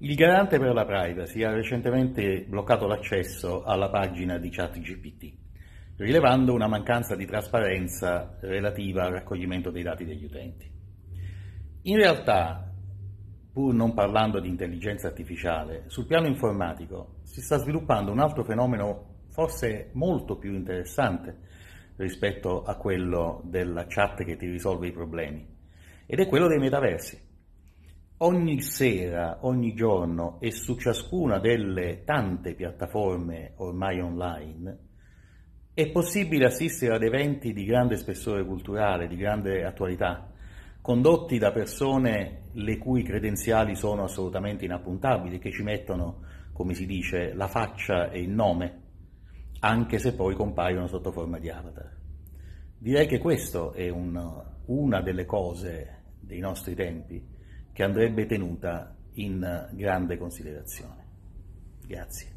Il garante per la privacy ha recentemente bloccato l'accesso alla pagina di ChatGPT, rilevando una mancanza di trasparenza relativa al raccoglimento dei dati degli utenti. In realtà, pur non parlando di intelligenza artificiale, sul piano informatico si sta sviluppando un altro fenomeno forse molto più interessante rispetto a quello della chat che ti risolve i problemi, ed è quello dei metaversi ogni sera, ogni giorno e su ciascuna delle tante piattaforme ormai online è possibile assistere ad eventi di grande spessore culturale, di grande attualità, condotti da persone le cui credenziali sono assolutamente inappuntabili, che ci mettono, come si dice, la faccia e il nome, anche se poi compaiono sotto forma di avatar. Direi che questa è un, una delle cose dei nostri tempi che andrebbe tenuta in eh, grande considerazione. Grazie.